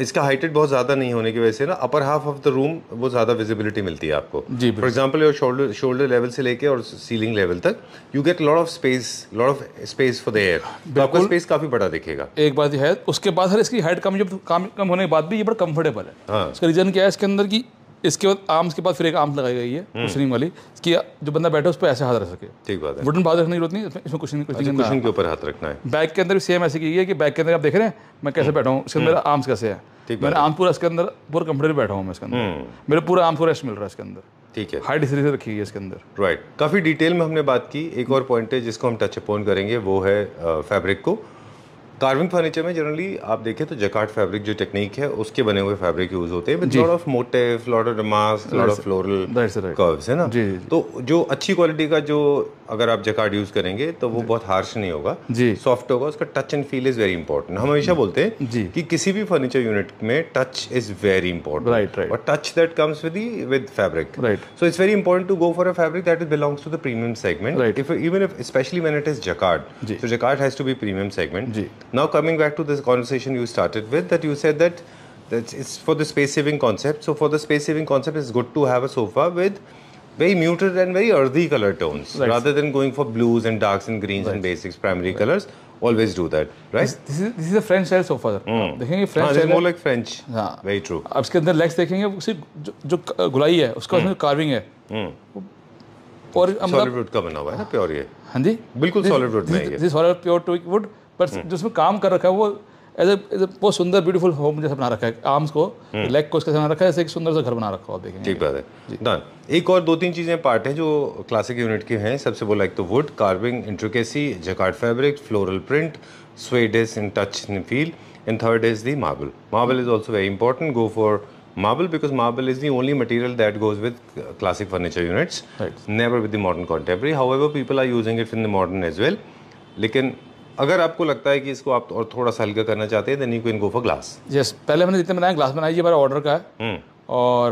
इसका हाइटेड बहुत ज़्यादा नहीं होने की वजह से ना upper half of the room वो ज़्यादा विजिबिलिटी मिलती है आपको जी for example your shoulder shoulder level से लेके और सीलिंग लेवल तक you get lot of space lot of space for the air आपको स्पेस काफ़ी बड़ा दिखेगा एक बात है उसके बाद हर इसकी हाइट कम जब कम कम होने के बाद भी ये बड़ा कम्फर्टेबल है हाँ इसका रीज़न क्या है इसके अंदर की इसके बाद आर्म्स के बाद फिर एक आर्म्स लगाई गई है हम्म। कुशनिंग वाली कि जो बंदा बैठे उस पर ऐसे हाथ रख सके ठीक बात है वुडन बात रखने की जरूरत नहीं इसमें कुशन कुशन कुशन के ऊपर हाथ रखना है बैक के अंदर भी सेम ऐसे की गई है कि बैक के अंदर आप देख रहे हैं मैं कैसे हम्म। बैठा हूँ इसके मेरा हम्म। आर्म्स कैसे है मेरा आर्म पूरा इसके अंदर पूरा कंफर्टेबल बैठा हूँ मैं इसके अंदर मेरा पूरा आर्म्स को रेस्ट मिल रहा है इसके अंदर ठीक है हाई डिस्टेंस रखी है इसके अंदर राइट काफ़ी डिटेल में हमने बात की एक और पॉइंट है जिसको हम टच अपॉन करेंगे वो है फैब्रिक को कार्विंग फर्नीचर में जनरली आप देखें तो जकार्ड फैब्रिक जो टेक्निक है उसके बने हुए फैब्रिक यूज होते हैं lot of motive lot of mask lot of floral curves है ना जी तो जो अच्छी क्वालिटी का जो अगर आप जकार्ड यूज करेंगे तो वो बहुत हार्श नहीं होगा जी सॉफ्ट होगा उसका touch and feel is very important हम हमेशा बोलते हैं जी कि किसी भी फर्नीचर यूनिट में touch is very important right right और touch that comes with with fabric right so it's very important to go for a fabric that is belongs to the premium segment if even if specially when it is jacquard so jacquard has to be premium segment जी Now, coming back to this conversation you started with, that you said that it's for the space saving concept. So, for the space saving concept, it's good to have a sofa with very muted and very earthy color tones right. rather than going for blues and darks and greens right. and basics, primary right. colors. Always do that, right? This, this, is, this is a French style sofa. Mm. देखेंगे French ah, style. more like French. हाँ. Very true. अब इसके अंदर legs देखेंगे सिर्फ जो, जो गुलाई है उसका उसमें carving है. Mm. और सॉलिड का बना हुआ है ना pure ये हाँ जी बिल्कुल solid wood में ये This solid pure too but हम्म। जिसमें काम कर रखा है वो एज ए बहुत सुंदर ब्यूटीफुल होम जैसे बना रखा है आर्म्स को लेग हम्म। को बना रखा है ऐसे एक सुंदर सा घर बना रखा हो देखेंगे ठीक बात है डन एक और दो तीन चीज़ें पार्ट हैं जो क्लासिक यूनिट के हैं सबसे बोला एक तो wood carving intricacy jacquard fabric floral print suede is in touch in feel in third is the marble marble is also very important go for marble because marble is the only material that goes with classic furniture units never with the modern contemporary however people are using it in the modern as well लेकिन अगर आपको लगता है कि इसको आप और थोड़ा सा हल्का करना चाहते हैं then you can go for glass yes पहले हमने जितने बनाया ग्लास बनाई ये हमारा ऑर्डर का है हम्म। और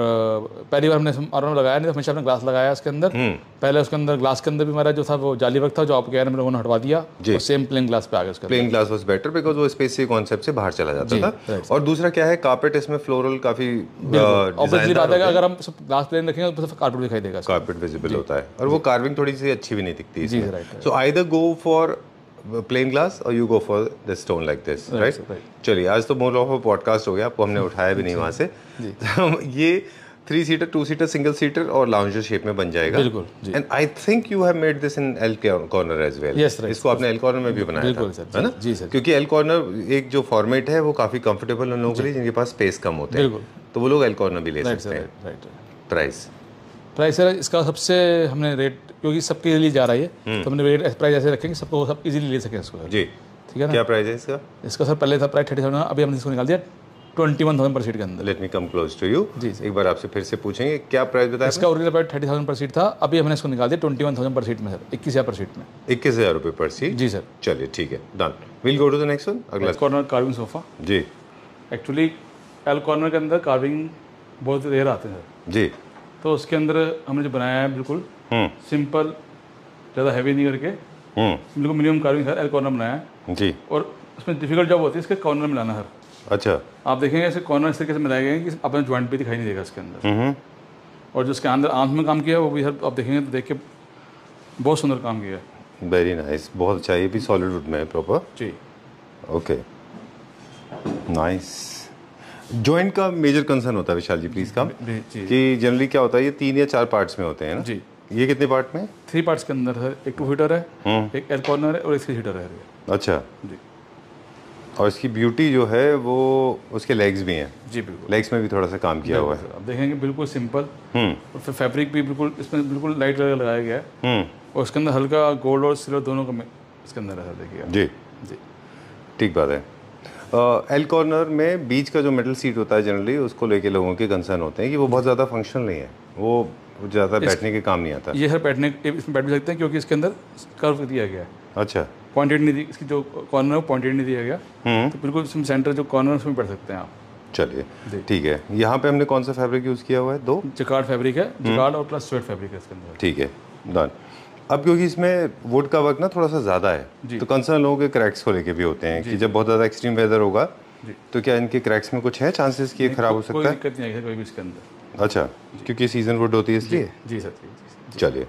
पहली बार हमने ऑर्डर में लगाया नहीं तो हमेशा हमने ग्लास लगाया उसके अंदर हम्म। पहले उसके अंदर ग्लास के अंदर भी हमारा जो था वो जाली वर्क था जो आप कह रहे हैं लोगों ने हटवा दिया सेम प्लेन ग्लास पे आ गया plain glass was better because वो स्पेस से कॉन्सेप्ट से बाहर चला जाता था और दूसरा क्या है कार्पेट इसमें फ्लोरल काफी ऑब्वियसली बात है अगर हम ग्लास प्लेन रखेंगे तो कार्पेट दिखाई देगा कार्पेट विजिबल होता है और वो कार्विंग थोड़ी सी अच्छी भी नहीं दिखती so either go for plain glass और you go for the stone like this right चलिए आज तो मोर ऑफ पॉडकास्ट हो गया आपको हमने उठाया भी नहीं वहाँ से तो ये three seater two seater single seater और लाउंजर शेप में बन जाएगा बिल्कुल and I think you have made this in L corner as well इसको आपने एल कॉर्नर में भी बनाया बिल्कुल सर है ना जी सर क्योंकि एल कॉर्नर एक जो फॉर्मेट है वो काफी कंफर्टेबल उन लोगों के लिए जिनके पास स्पेस कम होते हैं तो वो लोग एल कॉर्नर भी ले सकते हैं प्राइस प्राइस इसका सबसे हमने रेट क्योंकि सबके लिए जा रहा है हम्म। तो हमने रेट प्राइस ऐसे रखेंगे सबको सब इजीली ले सके इसको जी ठीक है ना क्या प्राइस है इसका इसका सर पहले था प्राइस थर्टी सेवन अभी हमने इसको निकाल दिया twenty one thousand per seat के अंदर let me come close to you जी एक बार आपसे फिर से पूछेंगे क्या प्राइस बताया इसका original price thirty thousand per seat था अभी हमने इसको निकाल दिया twenty one thousand per seat में सर इक्कीस हज़ार पर सीट में इक्कीस हज़ार रुपये पर सीट जी सर चलिए ठीक है done will go to the next one अगला कॉर्नर कार्विंग सोफा जी एक्चुअली एल कॉर्नर के अंदर कार्विंग बहुत रेयर आते हैं सर जी तो उसके अंदर हमने जो बनाया है बिल्कुल हम्म। सिंपल ज़्यादा हैवी नहीं करके हम्म। बिल्कुल मिनिमम कार्विंग है एल कॉर्नर बनाया है जी और उसमें डिफिकल्ट जॉब होती है इसके कॉर्नर मिलाना हर अच्छा आप देखेंगे ऐसे कॉर्नर इस तरीके से मिलाए गए कि अपने ज्वाइंट भी दिखाई नहीं देगा इसके अंदर हम्म। और जिसके अंदर आंख में काम किया वो भी हर आप देखेंगे तो देख के बहुत सुंदर काम किया है वेरी नाइस बहुत अच्छा ये भी सॉलिड वुड में है प्रॉपर जी ओके नाइस ज्वाइंट का मेजर कंसर्न होता है विशाल जी प्लीज का कि जनरली क्या होता है ये तीन या चार पार्ट्स में होते हैं ना जी ये कितने पार्ट में थ्री पार्ट्स के अंदर है एक टू हीटर है हम्म. एक एल कॉर्नर है और एक थ्री हीटर है अच्छा जी और इसकी ब्यूटी जो है वो उसके लेग्स भी हैं जी बिल्कुल लेग्स में भी थोड़ा सा काम किया हुआ है आप देखेंगे बिल्कुल सिंपल हम्म. और फिर फैब्रिक भी बिल्कुल इसमें बिल्कुल लाइट कलर लगाया गया है हम्म. और उसके अंदर हल्का गोल्ड और सिल्वर दोनों का इसके अंदर है देखिए जी जी ठीक बात है एल कॉर्नर में बीच का जो मेटल सीट होता है जनरली उसको लेके लोगों के कंसर्न होते हैं कि वो बहुत ज़्यादा फंक्शन नहीं है वो ज़्यादा बैठने के काम नहीं आता ये हर बैठने इसमें बैठ भी सकते हैं क्योंकि इसके अंदर कर्व दिया गया है अच्छा पॉइंटेड नहीं दी इसकी जो कॉर्नर है पॉइंटेड नहीं दिया गया हम्म। तो बिल्कुल इसमें सेंटर जो कॉर्नर उसमें बैठ सकते हैं आप चलिए ठीक है यहाँ पे हमने कौन सा फैब्रिक यूज़ किया हुआ है दो जिकार्ड फैब्रिक है हम्म। जिकार्ड और प्लस स्वेट फैब्रिक है इसके अंदर ठीक है डन अब क्योंकि इसमें वुड का वर्क ना थोड़ा सा ज़्यादा है तो कंसर्न लोगों के क्रैक्स को लेके भी होते हैं कि जब बहुत ज़्यादा एक्सट्रीम वेदर होगा तो क्या इनके क्रैक्स में कुछ है चांसेस कि ये खराब हो सकता है दिक्कत नहीं भी इसके अंदर अच्छा क्योंकि सीजन वुड होती है इसलिए जी सर चलिए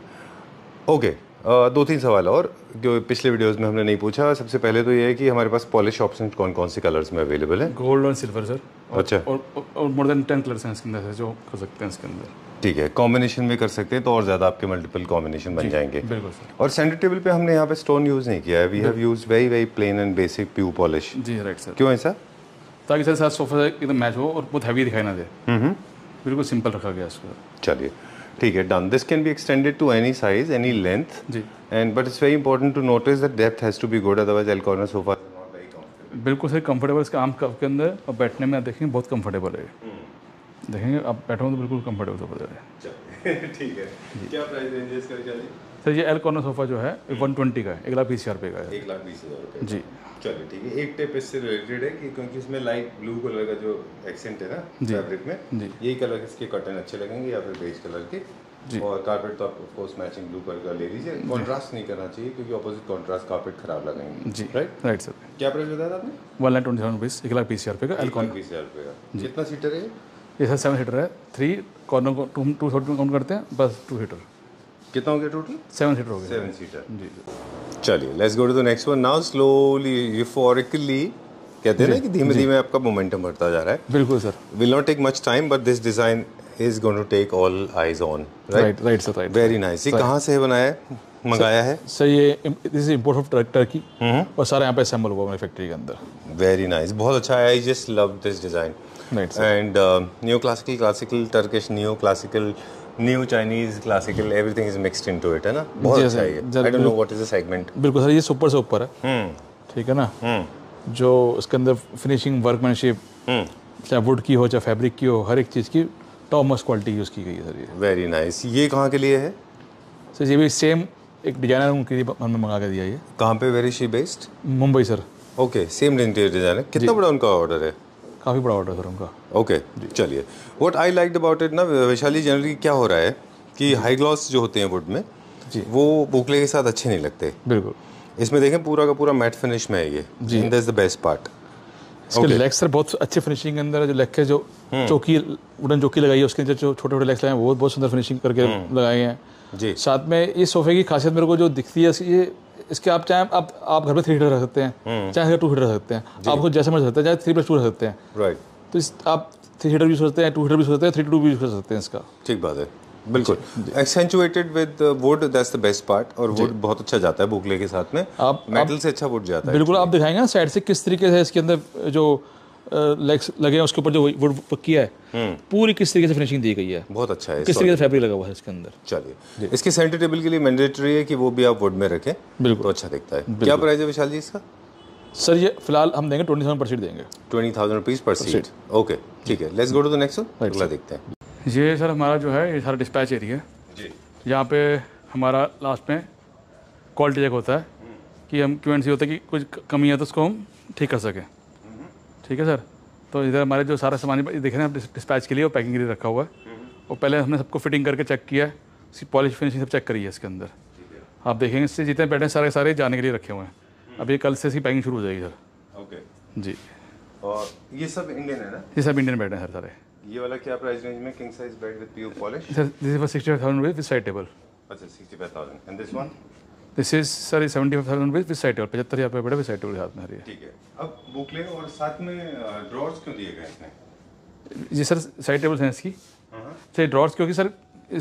ओके दो तीन सवाल और जो पिछले वीडियोस में हमने नहीं पूछा सबसे पहले तो ये है कि हमारे पास पॉलिश ऑप्शन कौन कौन से कलर्स में अवेलेबल है गोल्ड और सिल्वर सर अच्छा और और मोर देन टेन कलर्स हैं इसके अंदर जो कर सकते हैं इसके अंदर ठीक है कॉम्बिनेशन में कर सकते हैं तो और ज़्यादा आपके मल्टीपल कॉम्बिनेशन बन जाएंगे बिल्कुल सर और सेंटर टेबल पर हमने यहाँ पे स्टोन यूज़ नहीं किया है we have use very very plain and basic PU polish जी राइट सर क्यों है सर ताकि सर सर सोफा एकदम मैच हो और बहुत हैवी दिखाई ना दे हम्म, हम्म। बिल्कुल सिंपल रखा गया इसको चलिए ठीक है done this can be extended to any size any length and but it's very important to notice that depth has to be good otherwise L corner sofa बिल्कुल सही कंफर्टेबल इसका आम कप के अंदर और बैठने में आप देखेंगे बहुत कंफर्टेबल है हम्म। देखेंगे आप बैठो तो बिल्कुल कंफर्टेबल सोफा है ठीक है क्या प्राइस रेंज है इसका सर ये एल कॉर्नर सोफा जो है वन हम्म। ट्वेंटी का है एक लाख बीस हज़ार रुपये का है एक लाख बीस हज़ार रुपये जी चलिए ठीक है एक टेप इससे रिलेटेड है कि क्योंकि इसमें लाइट ब्लू कलर का जो एक्सेंट है ना फैब्रिक में जी यही कलर इसके कटन अच्छे लगेंगे या फिर बेज कलर के जी और कारपेट तो आप ऑफकोर्स मैचिंग ब्लू कलर का ले लीजिए कॉन्ट्रास्ट नहीं करना चाहिए क्योंकि अपोजिट कॉन्ट्रास्ट कारपेट खराब लगेंगे जी राइट राइट सर क्या प्राइस बताया था आपने one lakh twenty seven rupees एक लाख बीस हज़ार रुपये का एल कॉर्नर बीस हज़ार रुपये का कितना सीटर है ये सर सेवन सीटर है थ्री कॉर्नर को टू में काउंट करते हैं बस टू सीटर कितना हो गया टोटल सेवन सीटर हो गया सेवन सीटर जी चलिए let's go to the next one now slowly euphorically कहते हैं ना कि धीमे धीमे आपका मोमेंटम बढ़ता जा रहा है बिल्कुल sir will not take much time but this design is going to take all eyes on right right sir right very nice ये कहां से बनाया है मंगाया है सर ये this is import of tractor की हम्म। और सारा यहां पे असेंबल हुआ मेरी फैक्ट्री के अंदर वेरी नाइस बहुत अच्छा है I just love this design and new classical classical Turkish new classical new Chinese classical everything is mixed into it है ना बहुत अच्छा है I don't know what is the segment बिल्कुल सर ये सुपर से ऊपर है हम्म ठीक है ना हम्म जो इसके अंदर फिनिशिंग वर्कमैनशिप हम्म चाहे वुड की हो चाहे फैब्रिक की हो हर एक चीज़ की टॉप मोस्ट क्वालिटी यूज़ की गई है सर ये वेरी नाइस ये कहां के लिए है सर ये भी सेम एक डिजाइनर उनके लिए हमने मंगा के दिया ये कहां पे वेरी शी based Mumbai sir okay same interior designer कितना बड़ा उनका ऑर्डर है काफ़ी बड़ा ऑर्डर है सर उनका ओके चलिए what I like about it ना वैशाली जनरली क्या हो रहा है कि हाई ग्लॉस जो होते हैं वुड में जी वो बुकले के साथ अच्छे नहीं लगते बिल्कुल इसमें देखें पूरा का पूरा मैट फिनिश में है ये जी that is the best part इसके okay. लेग्स सर बहुत अच्छे फिनिशिंग के अंदर जो लेग के जो हम्म। चौकी वुडन चौकी लगाई है उसके अंदर जो छोटे छोटे लेग्स लगाए हैं वो बहुत सुंदर फिनिशिंग करके हम्म। लगाए हैं जी साथ में ये सोफे की खासियत मेरे को जो दिखती है ये इसके आप चाहे आप आप घर पे थ्री हम्म। तो हीटर रख सकते हैं चाहे टू हीटर रख सकते हैं आपको जैसे मर्जी सकते हैं चाहे थ्री प्लस टू रख सकते हैं राइट तो इस आप थ्री हीटर भी सोचते हैं टू हीटर भी सोचते हैं थ्री टू भी यूज़ कर सकते हैं इसका ठीक बात है बिल्कुल accentuated with wood that's the best part और वुड बहुत अच्छा जाता है बुकले के साथ में आप मेटल से अच्छा वुड जाता है बिल्कुल आप दिखाएंगे ना साइड से किस तरीके से इसके अंदर uh, जो लेग्स uh, लगे हैं उसके ऊपर जो वुड पक्की है हम्म। पूरी किस तरीके से फिनिशिंग दी गई है बहुत अच्छा है किस तरीके से फैब्रिक लगा हुआ है इसके अंदर चलिए इसके सेंटर टेबल के लिए मैंडेटरी है कि वो भी आप वुड में रखें बिल्कुल तो अच्छा दिखता है क्या प्राइस है विशाल जी इसका सर ये फिलहाल हम देंगे ट्वेंटी थाउजेंड पर सीट देंगे twenty thousand rupees per seat okay ठीक है let's go to the next अगला देखते हैं ये सर हमारा जो है ये सारा डिस्पैच एरिया जी यहाँ पे हमारा लास्ट में क्वालिटी चेक होता है कि हम क्यू एंड सी होता है कि कुछ कमी है तो उसको हम ठीक कर सकें ठीक है सर तो इधर हमारे जो सारा सामान देख रहे हैं डिस्पैच के लिए और पैकिंग के लिए रखा हुआ है और पहले हमने सबको फिटिंग करके चेक किया है उसकी पॉलिश फिनिशिंग सब चेक करी है इसके अंदर आप देखेंगे इससे जितने बैठे सारे सारे जाने के लिए रखे हुए हैं अब ये कल से इसकी पैकिंग शुरू हो जाएगी सर ओके जी और ये सब इंडियन है ना ये सब इंडियन बेड हैं सर सारे ये वाला क्या प्राइस रेंज में king size bed with PU polish sir this is for 65000 with side table अच्छा 65000 and this one this is sir 75000 with side table 75000 रुपए बेड विद साइड टेबल साथ में है ठीक है अब बुकले और साथ में ड्रॉर्स क्यों दिए गए हैं जी सर साइड टेबल्स हैं इसकी सर हम्म। ड्रॉर्स अच्छा, क्योंकि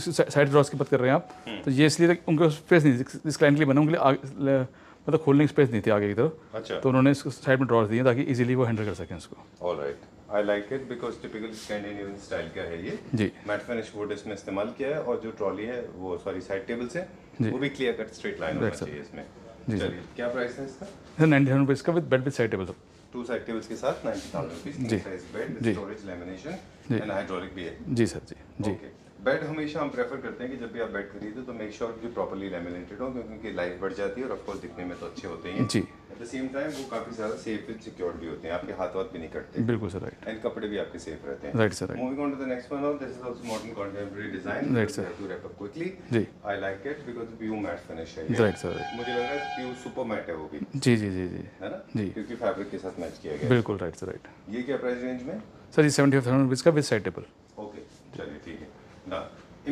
सर साइड ड्रॉर्स की बात कर रहे हैं आप हम्म। तो ये इसलिए तो उनका स्पेस नहीं जिस क्लाइंट के लिए बना मतलब खोलने स्पेस नहीं थी आगे की तरफ अच्छा तो उन्होंने इसको साइड में ड्रॉर्स दिए ताकि इजीली वो हैंडल कर सकें इसको alright I like it because typical Scandinavian style का है ये जी मैट फिनिश वुड इसमें इस्तेमाल किया है और जो ट्रॉली है वो सॉरी साइड टेबल से वो भी क्लियर कट स्ट्रेट लाइन होना चाहिए इसमें जी चलिए क्या प्राइस है इसका सर नाइन्टी थाउजेंड रुपीज़ का with bed with side table two side tables के साथ नाइन्टी थाउजेंड रुपीज़ जी bed storage lamination and hydraulic भी है जी सर जी जी ओके बेड हमेशा हम प्रेफर करते हैं कि जब भी आप बेड खरीदे तो मेक श्योर की प्रॉपरली लेमिनेटेड हो क्योंकि लाइफ बढ़ जाती है और ऑफकोर्स दिखने में तो अच्छे होते हैं जी एट द सेम टाइम वो काफी ज्यादा सेफ एंड सिक्योर भी होते हैं आपके हाथ वाथ भी नहीं कटते बिल्कुल सर राइट एंड कपड़े भी आपके सेफ रहते हैं right sir right moving on to the next one और this is also modern contemporary design right sir to wrap up quickly जी I like it because PU matte finish है राइट सर मुझे लग रहा है पीयू सुपर मैट है वो भी जी जी जी जी है ना जी क्योंकि फैब्रिक के साथ मैच किया गया बिल्कुल राइट सर राइट ये क्या प्राइस रेंज में सर ये 75000 का विद साइड टेबल ओके चलिए ठीक है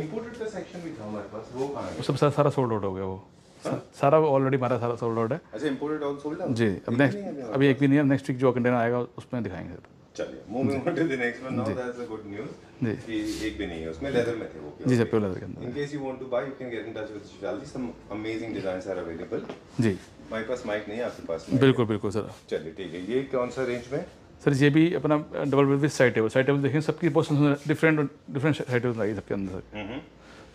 इंपोर्टेड का सेक्शन भी था हमारे पास वो कहां है वो सब सारा सारा सोल्ड आउट हो गया वो हा? सारा ऑलरेडी हमारा सारा सोल्ड आउट है अच्छा इंपोर्टेड ऑल सोल्ड आउट जी अब नेक्स्ट अभी एक भी नहीं है नेक्स्ट वीक जो कंटेनर आएगा उसमें दिखाएंगे सर चलिए moving on to the next one now that's a good news जी एक भी नहीं है उसमें लेदर में थे वो जी सर प्योर लेदर के अंदर in case you want to buy you can get in touch with Shivali some amazing designs are available जी हमारे पास माइक नहीं है आपके पास बिल्कुल बिल्कुल सर चलिए ठीक है ये कौन सा रेंज में सर ये भी अपना double bed with side table side table देखें सबकी बहुत डिफरेंट डिफरेंट साइड टेबल आई सबके अंदर हम्म, हम्म।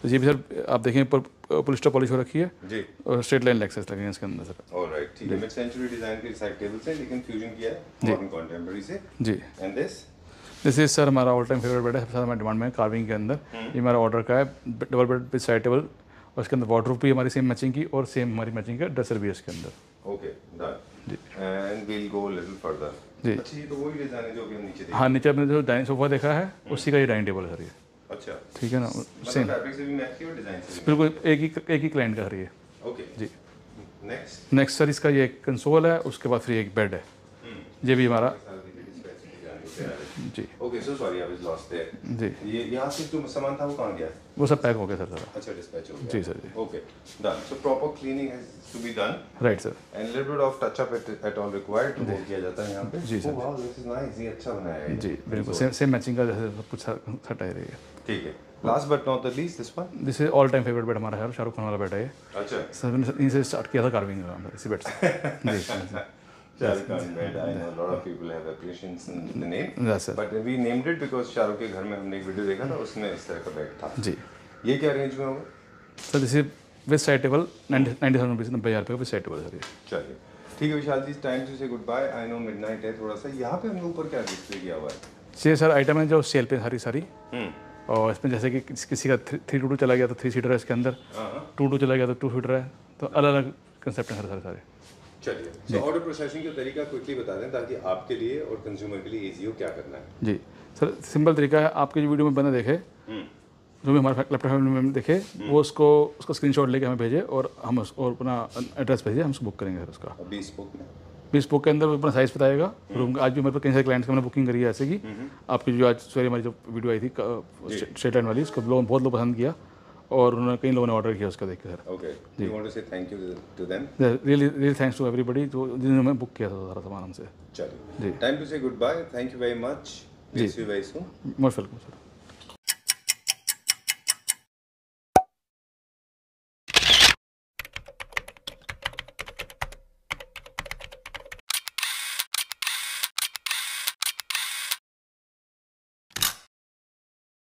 तो ये भी सर आप देखें पुलिस टॉप पॉलिश हो रखी है जी और स्ट्रेट लाइन लेक्सेस लगे हैं इसके अंदर सर ऑलराइट ठीक है मिड सेंचुरी डिजाइन के साइड टेबल से लेकिन फ्यूजन किया है मॉडर्न कंटेम्पररी से जी and this this is sir हमारा ऑल टाइम फेवरेट बेड है सर हमारे डिमांड में कार्विंग के अंदर हम्म। ये हमारा ऑर्डर का है double bed with side table और इसके अंदर वाटर भी हमारी सेम मैचिंग की और सेम हमारी मैचिंग का ड्रेसर भी है इसके अंदर ओके डन अच्छा, तो हाँ नीचे आपने जो डाइनिंग सोफा देखा है हम्म। उसी का ये डाइनिंग टेबल है अच्छा ठीक है ना मतलब सेम बिल्कुल एक ही एक ही क्लाइंट का है ओके जी नेक्स्ट नेक्स्ट सर इसका ये एक कंसोल है उसके बाद फिर एक बेड है हम्म। ये भी हमारा जी okay so sorry I was lost there जी ये यहां से जो सामान था वो कहां गया वो सब पैक हो गया सर सर अच्छा डिस्पैच हो गया जी सर जी okay done so proper cleaning has to be done right sir and little bit of touch up at all required वो किया जाता है यहां पे जी oh, sir wow this is nice ये अच्छा बनाया है जी बिल्कुल सेम सेम मैचिंग का जैसे सब कुछ सटा ही रहेगा ठीक है last but not the least this one this is all time favourite bed हमारा है शाहरुख खान वाला बेड है अच्छा सर इनसे स्टार्ट किया था कार्विंग का इसी बेड से जी सर जो सेल पे सारी सारी हम्म। और इसमें जैसे कि किसी का थ्री टू टू चला गया था थ्री सीटर है इसके अंदर टू हाँ, टू हाँ। चला गया था टू सीटर है तो अलग अलग कंसेप्ट हैं सारे सारे चलिए ऑर्डर प्रोसेसिंग का तरीका क्विकली बता दें ताकि आपके लिए और कंज्यूमर के लिए ईजी हो क्या करना है जी सर सिंपल तरीका है आपके जो वीडियो में बना देखे हम्म। जो भी हमारे लैपटॉप में देखे हम्म। वो उसको उसका स्क्रीनशॉट लेके हमें भेजे और हम उस और अपना एड्रेस भेजिए हम उसको बुक करेंगे सर उसका बीस बुक में बीस बुक के अंदर अपना साइज़ बताएगा रूम हम्म। का आज भी हमारे पास कई सारे क्लाइंट्स हमने बुकिंग करी है ऐसे की आपकी जो आज सॉरी हमारी जो वीडियो आई थी स्टेट लाइन वाली उसको लोगों बहुत लोग पसंद किया और उन्होंने कई लोगों ने ऑर्डर किया उसका देख के sir thank to them really thanks to everybody जो जिन्होंने बुक किया था सारा सामान हमसे चलिए जी time to say good bye thank you very much जी वेरी मोस्ट वेलकम सर